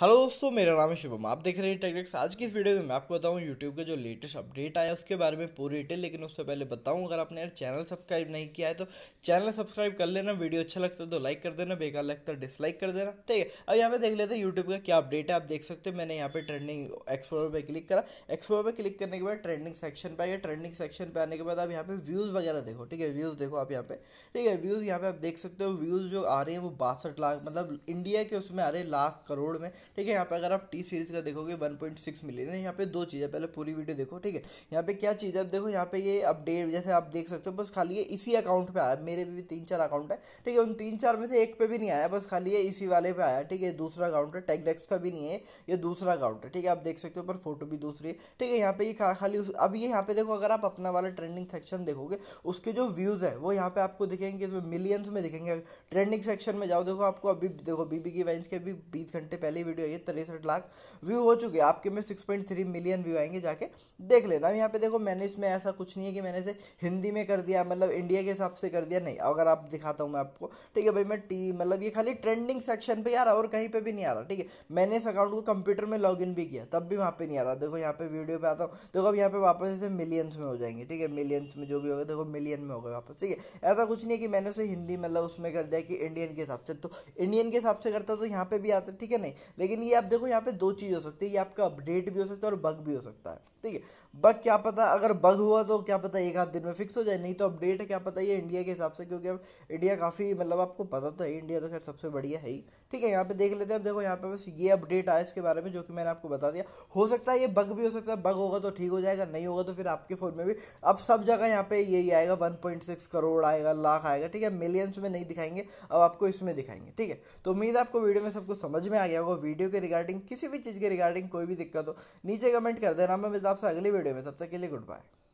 hello दोस्तों मेरा नाम है शुभम आप देख रहे हैं टेक्निक्स आज की इस वीडियो में मैं आपको बताऊं यूट्यूब का जो लेटेस्ट अपडेट आया उसके बारे में पूरी डिटेल लेकिन उससे पहले बताऊं अगर आपने यार चैनल सब्सक्राइब नहीं किया है तो चैनल सब्सक्राइब कर लेना वीडियो अच्छा लगता है तो लाइक कर देना बेकार लगता है डिसलाइक तो कर देना ठीक है अब यहाँ पर देख लेते हैं यूट्यूब का क्या अपडेट है आप देख सकते हो मैंने यहाँ पर ट्रेंडिंग एक्सप्लोर पर क्लिक करा एक्सप्लोर पर क्लिक करने के बाद ट्रेंडिंग सेक्शन पर आया ट्रेंडिंग सेक्शन पर आने के बाद आप यहाँ पे व्यूज़ वगैरह देखो ठीक है व्यूज़ देखो आप यहाँ पे ठीक है व्यूज़ यहाँ पे आप देख सकते हो व्यूज़ जो आ रहे हैं वो बासठ लाख मतलब इंडिया के उसमें आ रहे हैं लाख करोड़ में ठीक है यहाँ पे अगर आप टी सीरीज़ का देखोगे वन पॉइंट सिक्स मिलियन है यहाँ पे दो चीज़ है पहले पूरी वीडियो देखो ठीक है यहाँ पे क्या चीज़ है आप देखो यहाँ पे ये अपडेट जैसे आप देख सकते हो बस खाली ये इसी अकाउंट पे आया मेरे भी तीन चार अकाउंट है ठीक है उन तीन चार में से एक पे भी नहीं आया बस खाली ये इसी वाले पे आया ठीक है दूसरा अकाउंट है टेकडेक्स का भी नहीं है ये दूसरा अकाउंट है ठीक है आप देख सकते हो पर फोटो भी दूसरी है ठीक है यहाँ पे ये खाली अब ये यहाँ पे देखो अगर आप अपना वाला ट्रेंडिंग सेक्शन देखोगे उसके जो व्यूज़ है वो यहाँ पे आपको दिखेंगे मिलियंस में दिखेंगे ट्रेंडिंग सेक्शन में जाओ देखो आपको अभी देखो बीबी की वेंस के अभी बीस घंटे पहले वीडियो है तिरसठ लाख व्यू हो चुके हैं आपके में six point three million view आएंगे जाके देख लेना अब यहाँ पे देखो मैंने इसमें ऐसा कुछ नहीं है कि मैंने इसे हिंदी में कर दिया मतलब इंडिया के हिसाब से कर दिया नहीं अगर आप दिखाता हूँ मैं आपको ठीक है भाई मैं टी मतलब ये खाली ट्रेंडिंग सेक्शन पर आ रहा और कहीं पर भी नहीं आ रहा ठीक है मैंने इस अकाउंट को कंप्यूटर में लॉग भी किया तब भी वहाँ पर नहीं आ रहा देखो यहाँ पर वीडियो पर आता हूँ देखो अब यहाँ पर वापस इसे मिलियंस में हो जाएंगे ठीक है मिलियंस में जो भी होगा देखो मिलियन में होगा वापस ठीक है ऐसा कुछ नहीं है कि मैंने उसे हिंदी मतलब उसमें कर दिया कि इंडियन के हिसाब से तो इंडियन के हिसाब से करता तो यहाँ पे भी आता ठीक है नहीं लेकिन ये आप देखो यहाँ पे दो चीज़ हो सकती है ये आपका अपडेट भी हो सकता है और बग भी हो सकता है ठीक है बग क्या पता अगर बग हुआ तो क्या पता एक आध दिन में फिक्स हो जाए नहीं तो अपडेट है क्या पता ये इंडिया के हिसाब से क्योंकि अब इंडिया काफ़ी मतलब आपको पता तो है इंडिया तो खैर सबसे बढ़िया है ही ठीक है यहाँ पे देख लेते हैं अब देखो यहाँ पे बस ये अपडेट आया इसके बारे में जो कि मैंने आपको बता दिया हो सकता है ये बग भी हो सकता है बग होगा तो ठीक हो जाएगा नहीं होगा तो फिर आपके फ़ोन में भी अब सब जगह यहाँ पे यही आएगा वन करोड़ आएगा लाख आएगा ठीक है मिलियंस में नहीं दिखाएंगे अब आपको इसमें दिखाएंगे ठीक है तो उम्मीद है आपको वीडियो में सब कुछ समझ में आ गया होगा वीडियो के रिगार्डिंग किसी भी चीज़ के रिगार्डिंग कोई भी दिक्कत हो नीचे कमेंट कर देना मैं मिलता आपसे अगली वीडियो में तब तक के लिए गुड बाय